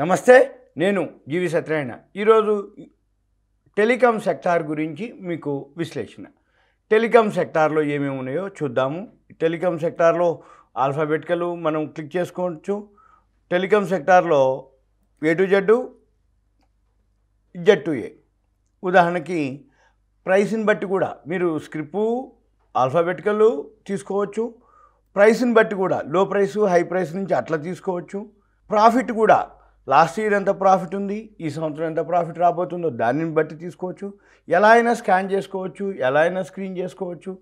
నమస్తే నేను జీవి సత్యనారాయణ ఈరోజు టెలికాం సెక్టార్ గురించి మీకు విశ్లేషణ టెలికాం సెక్టార్లో ఏమేమి ఉన్నాయో చూద్దాము టెలికాం సెక్టార్లో ఆల్ఫాబెటికలు మనం క్లిక్ చేసుకోవచ్చు టెలికాం సెక్టార్లో A to Z Z to A ఉదాహరణకి ప్రైస్ని బట్టి కూడా మీరు స్క్రిప్ ఆల్ఫాబెటికలు తీసుకోవచ్చు ప్రైస్ని బట్టి కూడా లో ప్రైస్ హై ప్రైస్ నుంచి అట్లా తీసుకోవచ్చు ప్రాఫిట్ కూడా లాస్ట్ ఇయర్ ఎంత ప్రాఫిట్ ఉంది ఈ సంవత్సరం ఎంత ప్రాఫిట్ రాబోతుందో దానిని బట్టి తీసుకోవచ్చు ఎలా అయినా స్కాన్ చేసుకోవచ్చు ఎలా అయినా స్క్రీన్ చేసుకోవచ్చు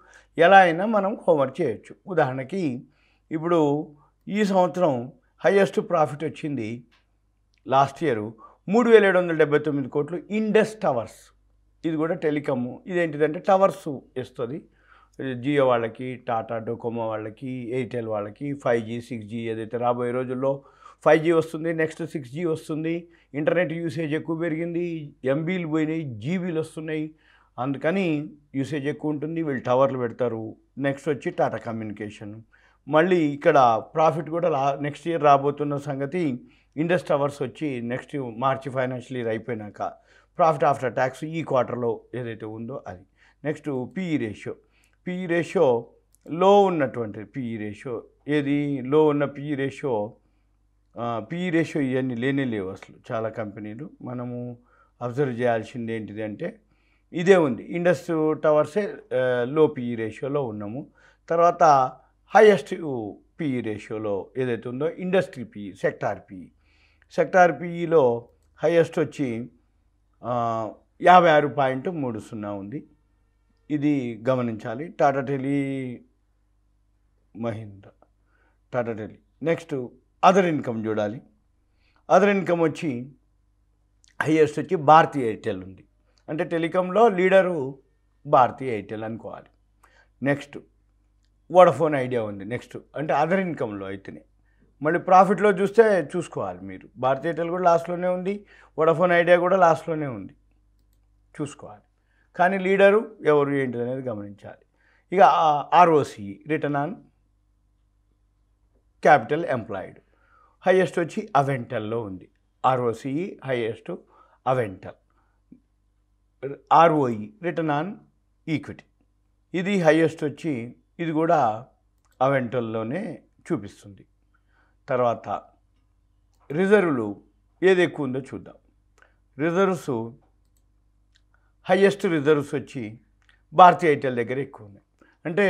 ఎలా అయినా మనం హోంవర్క్ చేయొచ్చు ఉదాహరణకి ఇప్పుడు ఈ సంవత్సరం హయ్యెస్ట్ ప్రాఫిట్ వచ్చింది లాస్ట్ ఇయర్ మూడు వేల ఏడు వందల డెబ్బై తొమ్మిది కోట్లు ఇండస్ టవర్స్ ఇది కూడా టెలికమ్ ఇదేంటిదంటే టవర్స్ ఇస్తుంది జియో వాళ్ళకి టాటా డొకోమో వాళ్ళకి ఎయిర్టెల్ వాళ్ళకి ఫైవ్ జీ సిక్స్ జీ ఏదైతే రాబోయే రోజుల్లో ఫైవ్ జీ వస్తుంది నెక్స్ట్ సిక్స్ జీ వస్తుంది ఇంటర్నెట్ యూసేజ్ ఎక్కువ పెరిగింది ఎంబీలు పోయినాయి జీబీలు వస్తున్నాయి అందుకని యూసేజ్ ఎక్కువ ఉంటుంది వీళ్ళు టవర్లు పెడతారు నెక్స్ట్ వచ్చి టాటా కమ్యూనికేషన్ మళ్ళీ ఇక్కడ ప్రాఫిట్ కూడా రా నెక్స్ట్ ఇయర్ రాబోతున్న సంగతి ఇండస్ టవర్స్ వచ్చి నెక్స్ట్ మార్చి ఫైనాన్షియల్ ఇయర్ అయిపోయినాక ప్రాఫిట్ ఆఫ్టర్ ట్యాక్స్ ఈ క్వార్టర్లో ఏదైతే ఉందో అది next PE ratio PE ratio లో ఉన్నటువంటి పిఈ రేషియో ఏది లో ఉన్న పిఈ రేషియో పిఈ రేషియో ఇవన్నీ లేనే లేవు అసలు చాలా కంపెనీలు మనము అబ్జర్వ్ చేయాల్సింది ఏంటిది అంటే ఇదే ఉంది ఇండస్ట్రీ టవర్సే లో పీఈ రేషియోలో ఉన్నాము తర్వాత హైయెస్ట్ పీఈ రేషియోలో ఏదైతే ఉందో industry P sector PE sector పీఈలో హైయెస్ట్ వచ్చి యాభై ఆరు పాయింట్ మూడు సున్నా ఉంది ఇది గమనించాలి Tata tele Mahindra Tata tele next other income చూడాలి అదర్ ఇన్కమ్ వచ్చి హయ్యెస్ట్ వచ్చి భారతీ ఎయిర్టెల్ ఉంది అంటే టెలికాంలో లీడరు భారతీ ఎయిర్టెల్ అనుకోవాలి నెక్స్ట్ వోడఫోన్ ఐడియా ఉంది నెక్స్ట్ అంటే అదర్ ఇన్కంలో అయితేనే మళ్ళీ ప్రాఫిట్లో చూస్తే చూసుకోవాలి మీరు భారతీ ఎయిర్టెల్ కూడా లాస్ట్లోనే ఉంది వోడఫోన్ ఐడియా కూడా లాస్ట్లోనే ఉంది చూసుకోవాలి కానీ లీడరు ఎవరు ఏంటిది అనేది గమనించాలి ఇక ROC return on capital employed highest వచ్చి అవెంటల్లో ఉంది ROCE highest Avantel ROE return on equity ఇది హయ్యెస్ట్ వచ్చి ఇది కూడా అవెంటల్లోనే చూపిస్తుంది తర్వాత రిజర్వ్లు ఏది ఎక్కువ ఉందో చూద్దాం రిజర్వ్స్ హయ్యెస్ట్ రిజర్వ్స్ వచ్చి భారతీయ ఐటీఎల్ దగ్గర ఎక్కువ ఉన్నాయి అంటే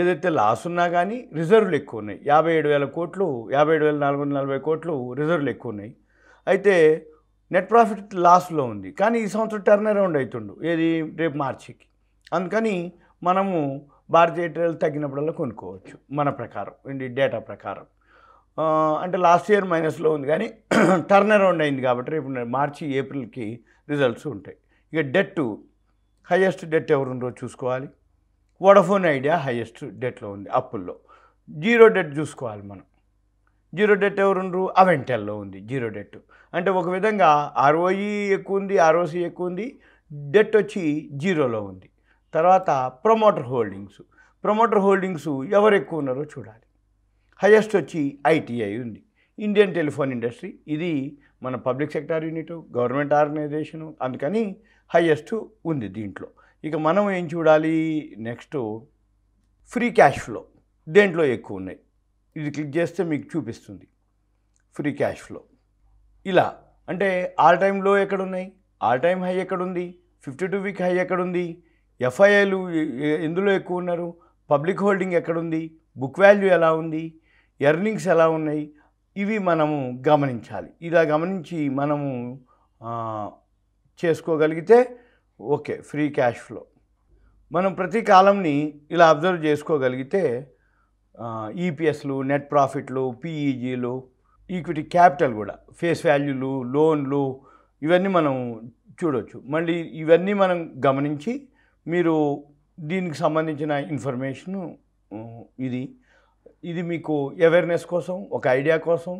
ఏదైతే లాస్ ఉన్నా కానీ రిజర్వ్లు ఎక్కువ ఉన్నాయి యాభై ఏడు వేల కోట్లు యాభై ఏడు వేల నాలుగు వందల నలభై కోట్లు రిజర్వ్లు ఎక్కువ ఉన్నాయి అయితే నెట్ ప్రాఫిట్ లాస్లో ఉంది కానీ ఈ సంవత్సరం టర్న్ అరౌండ్ అవుతుండు ఏది రేపు మార్చికి అందుకని మనము భారతీయ ఎయిర్టెల్ తగ్గినప్పుడల్లా కొనుక్కోవచ్చు మన ప్రకారం ఇండి డేటా ప్రకారం అంటే లాస్ట్ ఇయర్ మైనస్లో ఉంది కానీ టర్న్ అరౌండ్ అయింది కాబట్టి రేపు మార్చి ఏప్రిల్కి రిజల్ట్స్ ఉంటాయి ఇక డెట్ హయ్యెస్ట్ డెట్ ఎవరుండో చూసుకోవాలి వడఫోన్ ఐడియా హైయెస్ట్ డెట్లో ఉంది అప్పుల్లో జీరో డెట్ చూసుకోవాలి మనం జీరో డెట్ ఎవరుండ్రు అవెంటెల్లో ఉంది జీరో డెట్ అంటే ఒక విధంగా ఆర్ఓఈ ఎక్కువ ఉంది ఆర్ఓసి ఎక్కువ ఉంది డెట్ వచ్చి జీరోలో ఉంది తర్వాత ప్రమోటర్ హోల్డింగ్స్ ప్రమోటర్ హోల్డింగ్స్ ఎవరు ఎక్కువ ఉన్నారో చూడాలి హయ్యెస్ట్ వచ్చి ఐటీఐ ఉంది ఇండియన్ టెలిఫోన్ ఇండస్ట్రీ ఇది మన public sector unit government organisation అందుకని హయ్యెస్ట్ ఉంది దీంట్లో ఇక మనం ఏం చూడాలి నెక్స్ట్ ఫ్రీ క్యాష్ ఫ్లో దేంట్లో ఎక్కువ ఉన్నాయి ఇది క్లిక్ చేస్తే మీకు చూపిస్తుంది ఫ్రీ క్యాష్ ఫ్లో ఇలా అంటే ఆల్ టైమ్ లో ఎక్కడున్నాయి ఆల్ టైమ్ హై ఎక్కడుంది ఫిఫ్టీ టూ వీక్ హై ఎక్కడుంది ఎఫ్ఐఐలు ఎందులో ఎక్కువ ఉన్నారు పబ్లిక్ హోల్డింగ్ ఎక్కడుంది బుక్ వాల్యూ ఎలా ఉంది ఎర్నింగ్స్ ఎలా ఉన్నాయి ఇవి మనము గమనించాలి ఇలా గమనించి మనము చేసుకోగలిగితే ఓకే ఫ్రీ క్యాష్ ఫ్లో మనం ప్రతి కాలంని ఇలా అబ్జర్వ్ చేసుకోగలిగితే ఈపీఎస్లు e నెట్ ప్రాఫిట్లు పీఈజీలు e ఈక్విటీ క్యాపిటల్ కూడా ఫేస్ వాల్యూలు లోన్లు ఇవన్నీ మనం చూడవచ్చు మళ్ళీ ఇవన్నీ మనం గమనించి మీరు దీనికి సంబంధించిన ఇన్ఫర్మేషను ఇది ఇది మీకు అవేర్నెస్ కోసం ఒక ఐడియా కోసం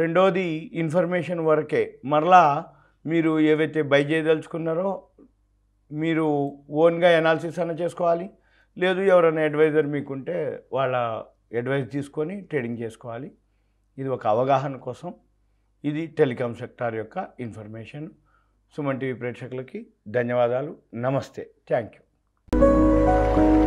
రెండోది ఇన్ఫర్మేషన్ వరకే మరలా మీరు ఏవైతే బై చేయదలుచుకున్నారో మీరు ఓన్గా ఎనాలిసిస్ అన్న చేసుకోవాలి లేదు ఎవరైనా అడ్వైజర్ మీకుంటే వాళ్ళ అడ్వైజ్ తీసుకొని ట్రేడింగ్ చేసుకోవాలి ఇది ఒక అవగాహన కోసం ఇది టెలికాం సెక్టార్ యొక్క ఇన్ఫర్మేషన్ సుమన్ టీవీ ప్రేక్షకులకి ధన్యవాదాలు నమస్తే థ్యాంక్ యూ